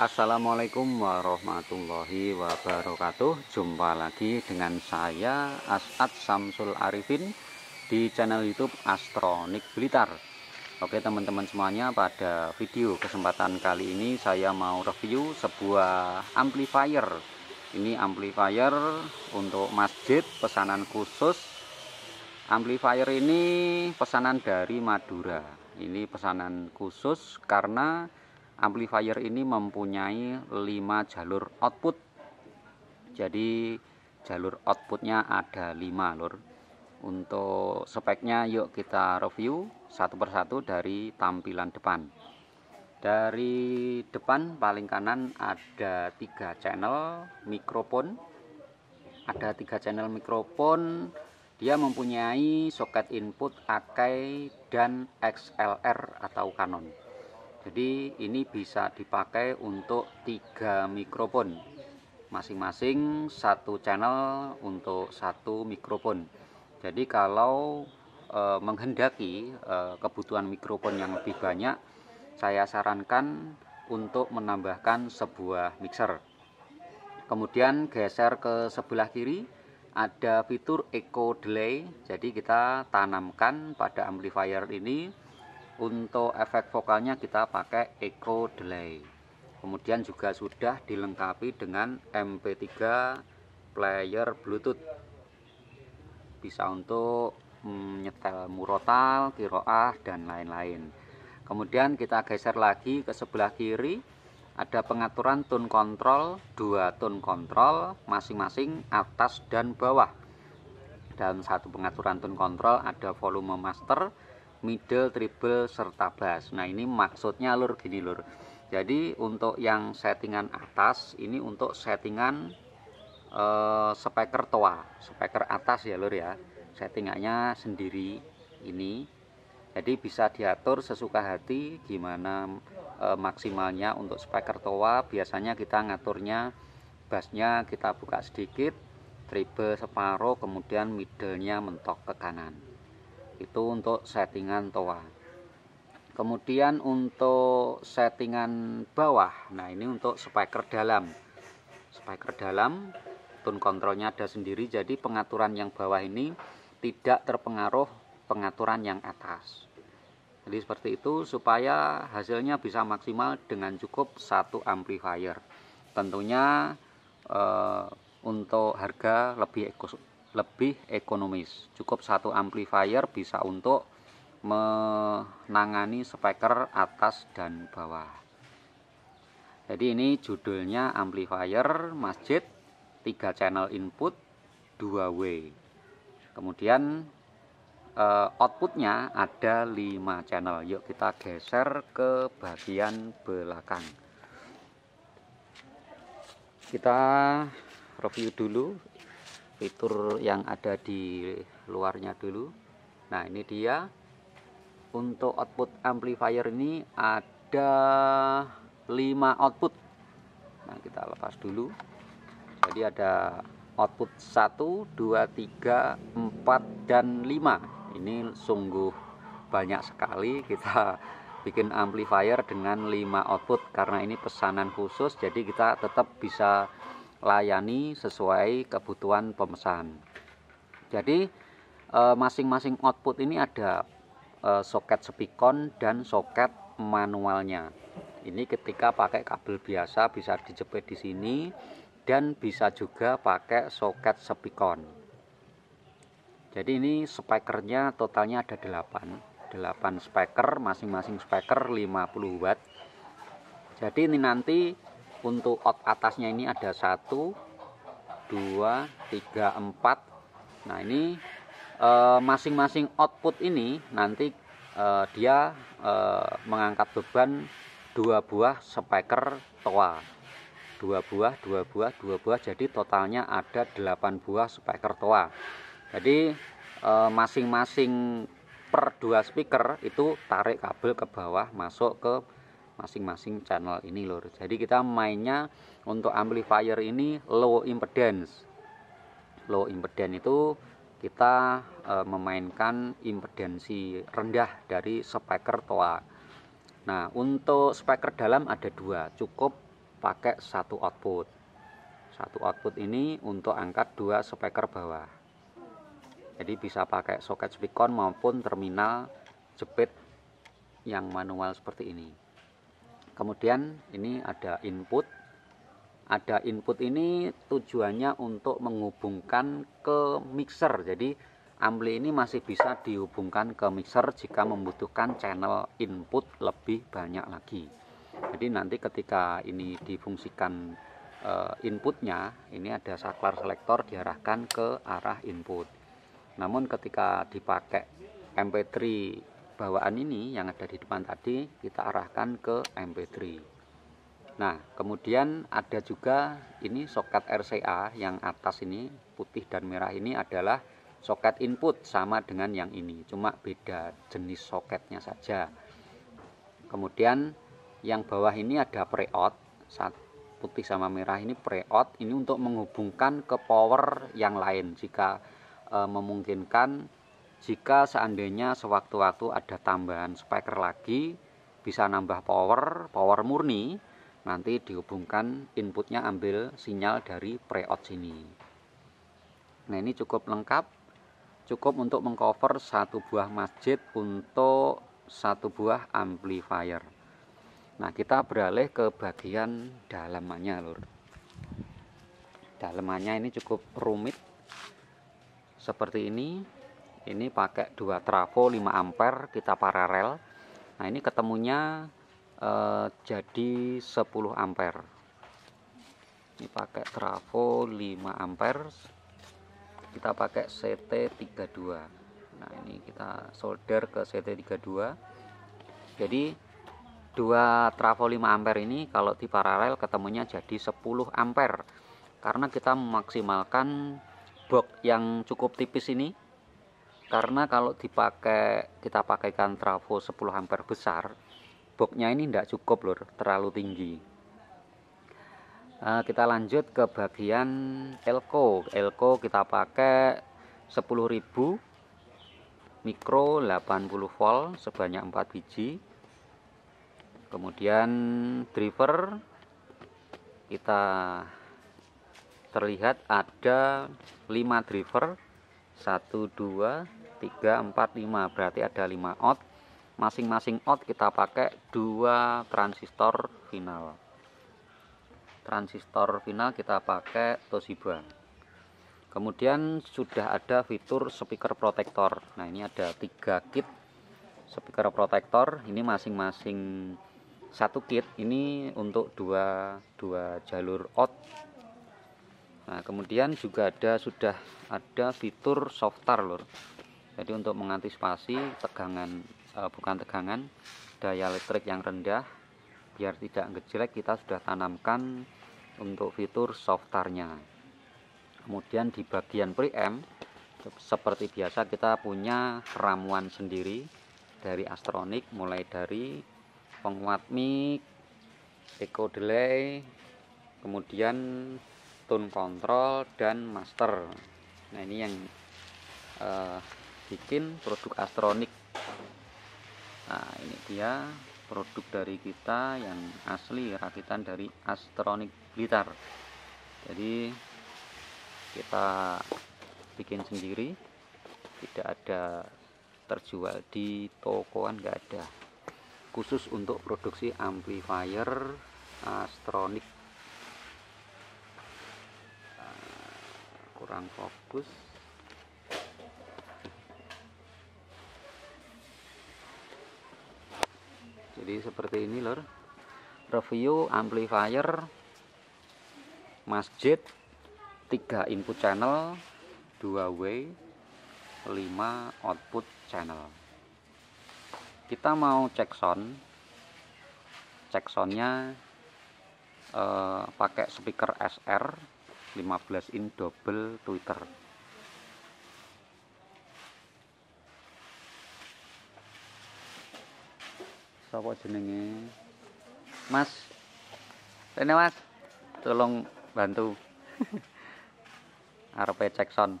Assalamualaikum warahmatullahi wabarakatuh Jumpa lagi dengan saya As'ad Samsul Arifin Di channel youtube Astronik Blitar Oke teman-teman semuanya pada video kesempatan kali ini Saya mau review sebuah amplifier Ini amplifier untuk masjid pesanan khusus Amplifier ini pesanan dari Madura Ini pesanan khusus karena amplifier ini mempunyai 5 jalur output jadi jalur outputnya ada 5 lur untuk speknya yuk kita review satu persatu dari tampilan depan dari depan paling kanan ada tiga channel mikrofon ada tiga channel mikrofon dia mempunyai soket input akai dan XLR atau Canon jadi ini bisa dipakai untuk tiga mikrofon masing-masing satu channel untuk satu mikrofon. Jadi kalau e, menghendaki e, kebutuhan mikrofon yang lebih banyak, saya sarankan untuk menambahkan sebuah mixer. Kemudian geser ke sebelah kiri ada fitur echo delay. Jadi kita tanamkan pada amplifier ini untuk efek vokalnya kita pakai echo delay. Kemudian juga sudah dilengkapi dengan MP3 player Bluetooth. Bisa untuk menyetel murotal, kiroah, dan lain-lain. Kemudian kita geser lagi ke sebelah kiri, ada pengaturan tone control, dua tone control, masing-masing atas dan bawah. Dan satu pengaturan tone control ada volume master, middle, Triple serta bass. Nah, ini maksudnya lur gini lur. Jadi untuk yang settingan atas ini untuk settingan eh, speaker toa, speaker atas ya lur ya. Settingannya sendiri ini. Jadi bisa diatur sesuka hati gimana eh, maksimalnya untuk speaker toa. Biasanya kita ngaturnya bassnya kita buka sedikit, Triple separuh, kemudian middlenya mentok ke kanan itu untuk settingan toa kemudian untuk settingan bawah nah ini untuk speaker dalam speaker dalam tone kontrolnya ada sendiri jadi pengaturan yang bawah ini tidak terpengaruh pengaturan yang atas jadi seperti itu supaya hasilnya bisa maksimal dengan cukup satu amplifier tentunya eh, untuk harga lebih lebih ekonomis. Cukup satu amplifier bisa untuk menangani speaker atas dan bawah. Jadi ini judulnya amplifier masjid 3 channel input 2 way. Kemudian eh, outputnya ada 5 channel. Yuk kita geser ke bagian belakang. Kita review dulu fitur yang ada di luarnya dulu nah ini dia untuk output amplifier ini ada 5 output nah kita lepas dulu jadi ada output 1 2 3 4 dan 5 ini sungguh banyak sekali kita bikin amplifier dengan 5 output karena ini pesanan khusus jadi kita tetap bisa layani sesuai kebutuhan pemesan. Jadi e, masing-masing e, output ini ada e, soket sepikon dan soket manualnya. Ini ketika pakai kabel biasa bisa dijepit di sini dan bisa juga pakai soket sepikon. Jadi ini spekernya totalnya ada 8. 8 speaker, masing-masing speaker 50 watt. Jadi ini nanti untuk out atasnya ini ada satu dua tiga empat nah ini eh, masing-masing e, output ini nanti e, dia e, mengangkat beban dua buah speaker toa dua buah dua buah dua buah jadi totalnya ada delapan buah speaker toa jadi masing-masing per dua speaker itu tarik kabel ke bawah masuk ke masing-masing channel ini lur. jadi kita mainnya untuk amplifier ini low impedance low impedance itu kita e, memainkan impedansi rendah dari speaker toa nah untuk speaker dalam ada dua cukup pakai satu output satu output ini untuk angkat dua speaker bawah jadi bisa pakai soket speakon maupun terminal jepit yang manual seperti ini kemudian ini ada input ada input ini tujuannya untuk menghubungkan ke mixer jadi ampli ini masih bisa dihubungkan ke mixer jika membutuhkan channel input lebih banyak lagi jadi nanti ketika ini difungsikan eh, inputnya ini ada saklar selektor diarahkan ke arah input namun ketika dipakai MP3 bawaan ini yang ada di depan tadi kita arahkan ke MP3 nah kemudian ada juga ini soket RCA yang atas ini putih dan merah ini adalah soket input sama dengan yang ini cuma beda jenis soketnya saja kemudian yang bawah ini ada pre saat putih sama merah ini pre preout ini untuk menghubungkan ke power yang lain jika e, memungkinkan jika seandainya sewaktu-waktu ada tambahan speaker lagi bisa nambah power power murni nanti dihubungkan inputnya ambil sinyal dari pre preout sini nah ini cukup lengkap cukup untuk mengcover satu buah masjid untuk satu buah amplifier nah kita beralih ke bagian dalamannya lur dalamannya ini cukup rumit seperti ini ini pakai dua trafo 5 ampere kita paralel nah ini ketemunya eh, jadi 10 ampere ini pakai trafo 5 ampere kita pakai CT32 nah ini kita solder ke CT32 jadi dua trafo 5 ampere ini kalau di paralel ketemunya jadi 10 ampere karena kita memaksimalkan box yang cukup tipis ini karena kalau dipakai kita pakaikan trafo 10 ampere besar boxnya ini tidak cukup lur terlalu tinggi nah, kita lanjut ke bagian elko elko kita pakai 10.000 mikro 80 volt sebanyak 4 biji kemudian driver kita terlihat ada 5 driver 1 2 3, 4, 5 berarti ada 5 out masing-masing out kita pakai dua transistor final transistor final kita pakai Toshiba kemudian sudah ada fitur speaker protector nah ini ada tiga kit speaker protector ini masing-masing satu kit ini untuk dua, dua jalur out Nah, kemudian juga ada sudah ada fitur softar lur. Jadi untuk mengantisipasi tegangan e, bukan tegangan daya listrik yang rendah biar tidak ngejelek kita sudah tanamkan untuk fitur softarnya. Kemudian di bagian preamp seperti biasa kita punya ramuan sendiri dari Astronic mulai dari penguat mic, echo delay, kemudian tone control dan master. Nah, ini yang uh, bikin produk astronik nah ini dia produk dari kita yang asli rakitan dari astronik blitar jadi kita bikin sendiri tidak ada terjual di tokoan nggak ada khusus untuk produksi amplifier astronik nah, kurang fokus jadi seperti ini lor review amplifier masjid 3 input channel 2 way 5 output channel kita mau cek sound cek soundnya eh, pakai speaker SR 15 in double tweeter sapa jenenge Mas Rene Mas tolong bantu Arpe Jackson.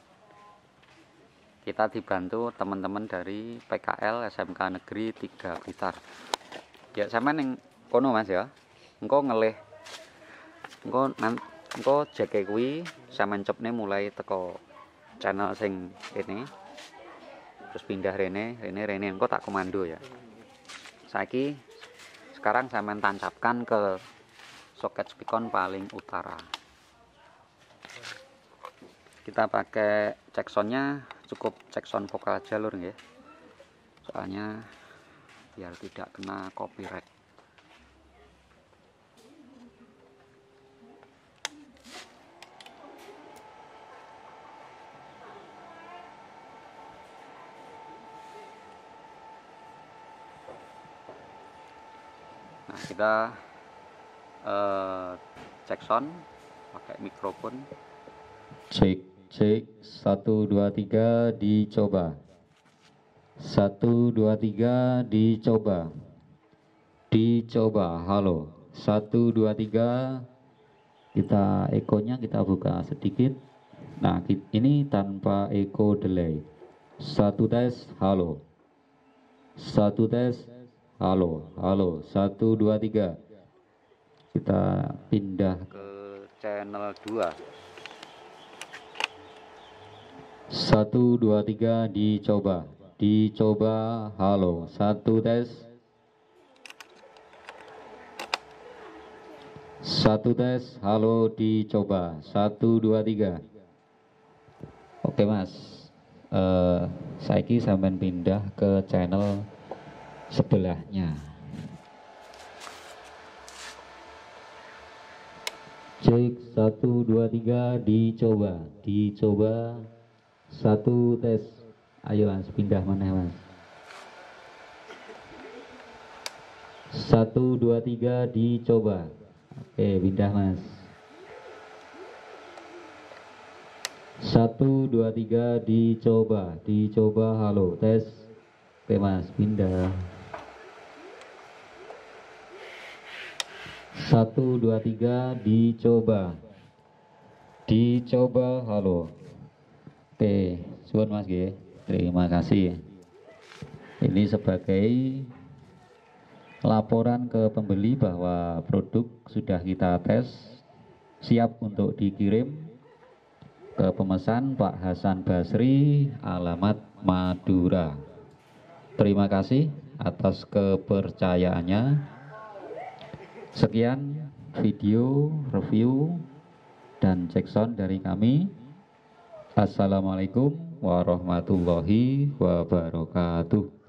kita dibantu teman-teman dari PKL SMK Negeri 3 Blitar. Ya sama yang kono Mas ya. Engko ngelih. Engko nan engko jeke kuwi sampean cepne mulai teko channel sing ini. Terus pindah rene, rene rene engko tak komando ya saiki sekarang saya tancapkan ke soket spikon paling utara kita pakai ceksonnya cukup cekson vokal jalur ya soalnya biar tidak kena copyright Nah, kita uh, cek sound pakai mikrofon. Cek, cek, satu, dua, tiga, dicoba. Satu, dua, tiga, dicoba. Dicoba, halo. Satu, dua, tiga, kita ekonya kita buka sedikit. Nah, ini tanpa echo delay. Satu tes, halo. Satu tes, Halo, halo. Satu, dua, tiga. Kita pindah ke channel dua. Satu, dua, tiga. Dicoba, dicoba. Halo. Satu tes. Satu tes. Halo. Dicoba. Satu, dua, tiga. Oke mas. Uh, Saiki sampean pindah ke channel sebelahnya. Cek satu dua tiga dicoba, dicoba satu tes. Ayo mas, pindah mana mas? Satu dua tiga dicoba. Oke, pindah mas. Satu dua tiga dicoba, dicoba halo tes. Oke mas, pindah. Satu, dua, tiga, dicoba. Dicoba, halo. T, suan mas G. Terima kasih. Ini sebagai laporan ke pembeli bahwa produk sudah kita tes, siap untuk dikirim ke pemesan Pak Hasan Basri, alamat Madura. Terima kasih atas kepercayaannya. Sekian video review dan cek sound dari kami. Assalamualaikum warahmatullahi wabarakatuh.